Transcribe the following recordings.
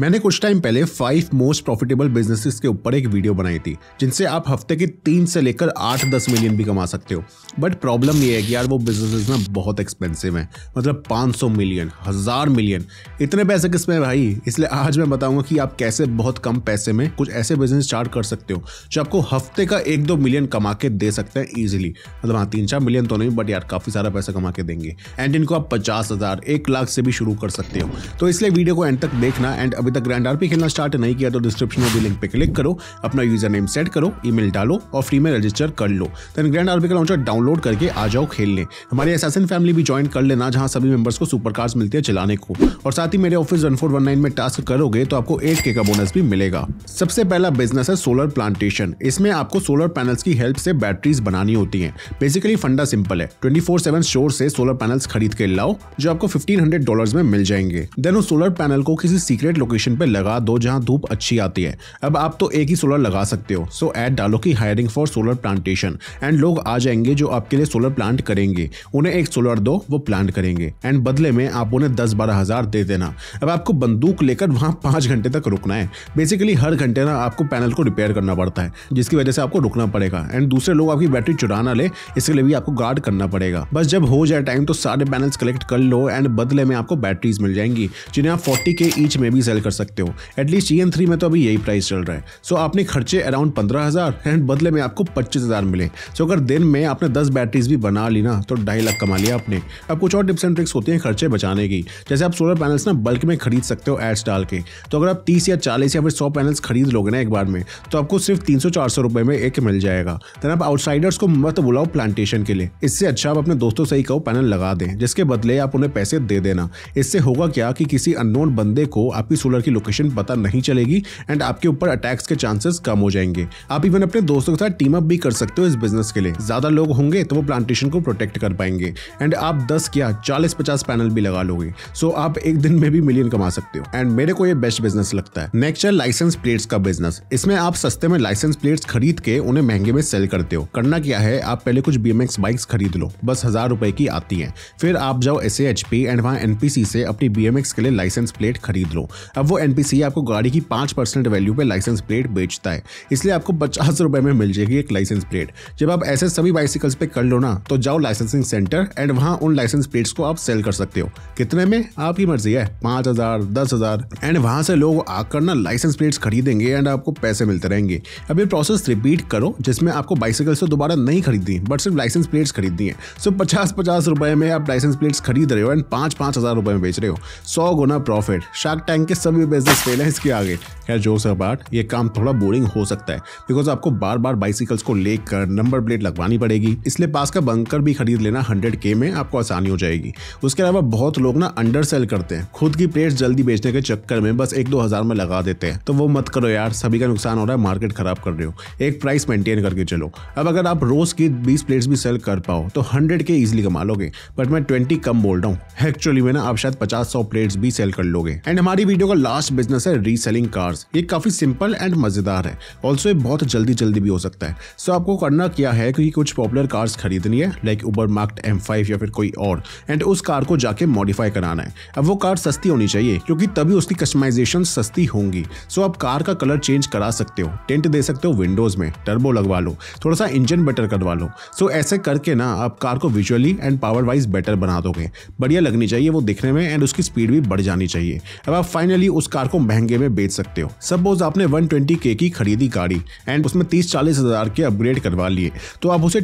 मैंने कुछ टाइम पहले फाइव मोस्ट प्रॉफिटेबल बिजनेसेस के ऊपर एक वीडियो बनाई थी जिनसे आप हफ्ते के तीन से लेकर आठ दस मिलियन भी कमा सकते हो बट प्रॉब्लम ये है कि यार वो बिजनेसेस ना बहुत एक्सपेंसिव हैं मतलब पाँच सौ मिलियन हज़ार मिलियन इतने पैसे किस में भाई इसलिए आज मैं बताऊंगा कि आप कैसे बहुत कम पैसे में कुछ ऐसे बिजनेस स्टार्ट कर सकते हो जो आपको हफ्ते का एक दो मिलियन कमा के दे सकते हैं ईजिली मतलब हाँ तीन चार मिलियन तो नहीं बट यार काफ़ी सारा पैसा कमा के देंगे एंड इनको आप पचास हज़ार एक लाख से भी शुरू कर सकते हो तो इसलिए वीडियो को एंड तक देखना एंड अभी तक ग्रैंड आरपी खेलना स्टार्ट नहीं किया तो डिस्क्रिप्शन में भी लिंक पे क्लिक करो अपना यूजर नेम सेट करो ईमेल डालो और फ्री में रजिस्टर कर लो देन ग्रैंड आरपी का लॉन्चर डाउनलोड करके आ जाओ खेलने हमारे एसासन फैमिली भी ज्वाइन कर लेना जहाँ सभी मेंबर्स को सुपर कार्स मिलते हैं चलाने को और साथ ही मेरे ऑफिस वन में टास्क करोगे तो आपको एट के का बोनस भी मिलेगा सबसे पहला बिजनेस है सोलर प्लांटेशन इसमें आपको सोलर पैनल्स की हेल्प से बैटरीज बनानी होती हैं बेसिकली फंडा सिंपल है ट्वेंटी फोर सेवन स्टोर से सोलर पैनल्स खरीद के लाओ जो आपको फिफ्टीन हंड्रेड डॉलर में मिल जाएंगे देन उस सोलर पैनल को किसी सीक्रेट लोकेशन पोजीशन पे लगा दो जहां धूप अच्छी आती है अब आप तो एक ही सोलर लगा सकते हो सो ऐड डालो कि hiring for solar plantation and लोग आ जाएंगे जो आपके लिए सोलर प्लांट करेंगे उन्हें एक सोलर दो वो प्लांट करेंगे एंड बदले में आप उन्हें दस बारह दे देना अब आपको बंदूक लेकर वहाँ पांच घंटे तक रुकना है बेसिकली हर घंटे ना आपको पैनल को रिपेयर करना पड़ता है जिसकी वजह से आपको रुकना पड़ेगा एंड दूसरे लोग आपकी बैटरी चुरा ना ले इसके लिए भी आपको गार्ड करना पड़ेगा बस जब हो जाए टाइम तो सारे पैनल्स कलेक्ट कर लो एंड बदले में आपको बैटरीज मिल जाएंगी जिन्हें आप 40 के ईच में भी सेल सेल कर सकते हो एटलीस्ट ई एन थ्री में तो अभी यही प्राइस चल रहा है सो so, आपने खर्चे अराउंड पंद्रह हज़ार एंड बदले में आपको पच्चीस हज़ार मिले सो so, अगर दिन में आपने दस बैटरीज भी बना ली ना तो ढाई लाख कमा लिया आपने अब कुछ और टिप्स एंड ट्रिक्स होती हैं खर्चे बचाने की जैसे आप सोलर पैनल्स ना बल्क में खरीद सकते हो एड्स डाल के तो अगर आप तीस या चालीस या फिर सौ पैनल्स खरीद लोगे ना एक बार में तो आपको सिर्फ तीन सौ चार सौ रुपये में एक मिल जाएगा देन आप आउटसाइडर्स को मत बुलाओ प्लांटेशन के लिए इससे अच्छा आप अपने दोस्तों से ही कहो पैनल लगा दें जिसके बदले आप उन्हें पैसे दे देना इससे होगा क्या कि किसी अननोन बंदे को आपकी सोलर की लोकेशन पता नहीं चलेगी एंड आपके ऊपर अटैक्स के चांसेस कम हो जाएंगे आप इवन अपने दोस्तों के साथ टीम अप भी कर सकते हो इस बिजनेस के लिए ज्यादा लोग होंगे तो वो प्लांटेशन को प्रोटेक्ट कर पाएंगे एंड आप दस या चालीस पचास पैनल भी लगा लोगे सो so आप एक दिन में भी मिलियन कमा सकते हो एंड मेरे को ये बेस्ट बिजनेस लगता है नेक्स्ट है लाइसेंस प्लेट्स का बिजनेस इसमें आप सस्ते में लाइसेंस प्लेट्स खरीद के उन्हें महंगे में सेल करते हो करना क्या है आप पहले कुछ बी बाइक्स खरीद लो बस हजार रुपए की आती है फिर आप जाओ एस एच पी एंड वहाँ एनपीसी से अपनी बी के लिए लाइसेंस प्लेट खरीद लो अब वो एन आपको गाड़ी की पाँच परसेंट वैल्यू पर लाइसेंस प्लेट बेचता है इसलिए आपको पचास रुपये में मिल जाएगी एक लाइसेंस प्लेट जब आप ऐसे सभी बाइसिकल्स पे कर लो ना तो जाओ लाइसेंसिंग सेंटर एंड वहाँ उन लाइसेंस प्लेट्स को आप सेल कर सकते हो कितने में आपकी मर्जी है पाँच हज़ार दस हज़ार एंड वहाँ से लोग आकर ना लाइसेंस प्लेट्स खरीदेंगे एंड आपको पैसे मिलते रहेंगे अब ये प्रोसेस रिपीट करो जिसमें आपको बाइसिकल्स तो दोबारा नहीं खरीदी बट सिर्फ लाइसेंस प्लेट्स खरीदनी है सो पचास पचास रुपये में आप लाइसेंस प्लेट्स खरीद रहे हो एंड पाँच पाँच हज़ार रुपए में बेच रहे हो सौ गुना प्रॉफिट शार्क टैंक के सभी बिजनेस फेल है इसके आगे खैर जोर से बाट ये काम थोड़ा बोरिंग हो सकता है बिकॉज आपको बार बार बाइसिकल्स को लेकर नंबर प्लेट लगवानी पड़ेगी इसलिए पास का बंकर भी खरीद लेना हंड्रेड के में आपको आसानी हो जाएगी उसके अलावा बहुत लोग ना अंडर सेल करते हैं खुद की प्लेट जल्दी बेचने के चक्कर में बस एक दो हजार में लगा देते हैं तो वो मत करो यार सभी का नुकसान हो रहा है मार्केट खराब कर रहे हो एक प्राइस मेंटेन करके चलो अब अगर आप रोज की बीस प्लेट्स भी सेल कर पाओ तो हंड्रेड के इजिली कमा लोगे बट मैं ट्वेंटी कम बोल रहा हूँ एक्चुअली में ना आप शायद पचास सौ प्लेट्स भी सेल कर लोगे एंड हमारी वीडियो को लास्ट बिजनेस है रीसेलिंग कार्स ये काफ़ी सिंपल एंड मज़ेदार है ऑल्सो ये बहुत जल्दी जल्दी भी हो सकता है सो so, आपको करना क्या है कि कुछ पॉपुलर कार्स खरीदनी है लाइक उबर मार्क्ट एम या फिर कोई और एंड उस कार को जाके मॉडिफाई कराना है अब वो कार सस्ती होनी चाहिए क्योंकि तभी उसकी कस्टमाइजेशन सस्ती होंगी सो so, आप कार का कलर चेंज करा सकते हो टेंट दे सकते हो विंडोज में टर्बो लगवा लो थोड़ा सा इंजन बेटर करवा लो सो so, ऐसे करके ना आप कार को visually and power wise better बना दोगे बढ़िया लगनी चाहिए वो दिखने में एंड उसकी स्पीड भी बढ़ जानी चाहिए अब आप फाइनली भी उस कार को महंगे में बेच सकते हो सपोज आपने के की खरीदी गाड़ी एंड उसमें तीस चालीस हजार के अपग्रेड करवा लिए तो आप उसे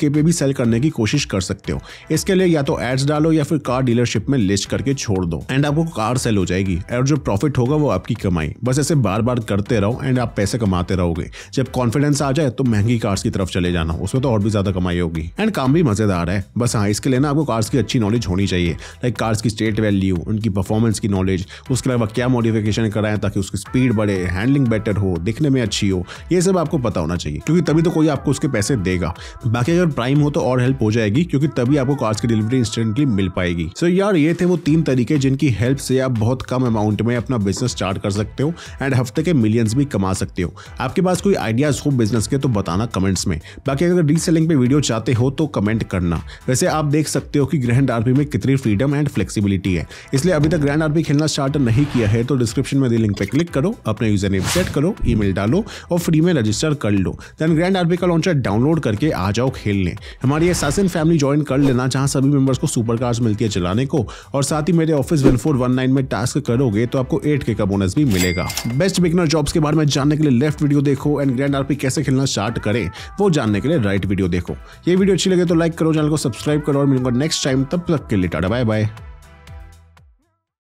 के पे भी सेल करने की कोशिश कर सकते हो इसके लिए या तो एड्स डालो या फिर कार डीलरशिप में लिस्ट करके छोड़ दो एंड आपको कार सेल हो जाएगी और जो प्रॉफिट होगा वो आपकी कमाई बस ऐसे बार बार करते रहो एंड आप पैसे कमाते रहोगे जब कॉन्फिडेंस आ जाए तो महंगी कार्स की तरफ चले जाना उसमें तो और भी ज्यादा कमाई होगी एंड काम भी मजेदार है बस हाँ इसके लिए ना आपको कार्स की अच्छी नॉलेज होनी चाहिए लाइक कार्स की स्टेट वैल्यू उनकी परफॉर्मेंस की नॉलेज उसके अलावा क्या मॉडिफिकेशन कराएं ताकि उसकी स्पीड बढ़े हैंडलिंग बेटर हो दिखने में अच्छी हो ये सब आपको पता होना चाहिए क्योंकि तभी तो कोई आपको उसके पैसे देगा बाकी अगर प्राइम हो तो और हेल्प हो जाएगी क्योंकि तभी आपको कार्स की डिलीवरी इंस्टेंटली मिल पाएगी सो so यार ये थे वो तीन तरीके जिनकी हेल्प से आप बहुत कम अमाउंट में अपना बिजनेस स्टार्ट कर सकते हो एंड हफ्ते के मिलियंस भी कमा सकते हो आपके पास कोई आइडियाज हो बिजनेस के तो बताना कमेंट्स में बाकी अगर रीसेलिंग पे वीडियो चाहते हो तो कमेंट करना वैसे आप देख सकते हो कि ग्रैंड आर्मी में कितनी फ्रीडम एंड फ्लेक्सीबिलिटी है इसलिए अभी तक ग्रैंड आर्मी खेलना स्टार्ट नहीं किया है तो डिस्क्रिप्शन में दी लिंक पे क्लिक करो अपना यूजर नेम सेट करो ईमेल डालो और फ्री में रजिस्टर कर लो देन ग्रैंड आरबी का लॉन्चर डाउनलोड करके आ जाओ खेलने हमारी असासिन फैमिली ज्वाइन कर लेना जहाँ सभी मेंबर्स को सुपर कार्ड मिलती है चलाने को और साथ ही मेरे ऑफिस वन में टास्क करोगे तो आपको एट का बोनस भी मिलेगा बेस्ट बिगनर जॉब्स के बारे में जानने के लिए लेफ्ट वीडियो देखो एंड ग्रैंड आरपी कैसे खेलना स्टार्ट करें वो जानने के लिए राइट वीडियो देखो ये वीडियो अच्छी लगे तो लाइक करो चैनल को सब्सक्राइब करो और मिलूंगा नेक्स्ट टाइम तब तक के लिए टाटा बाय बाय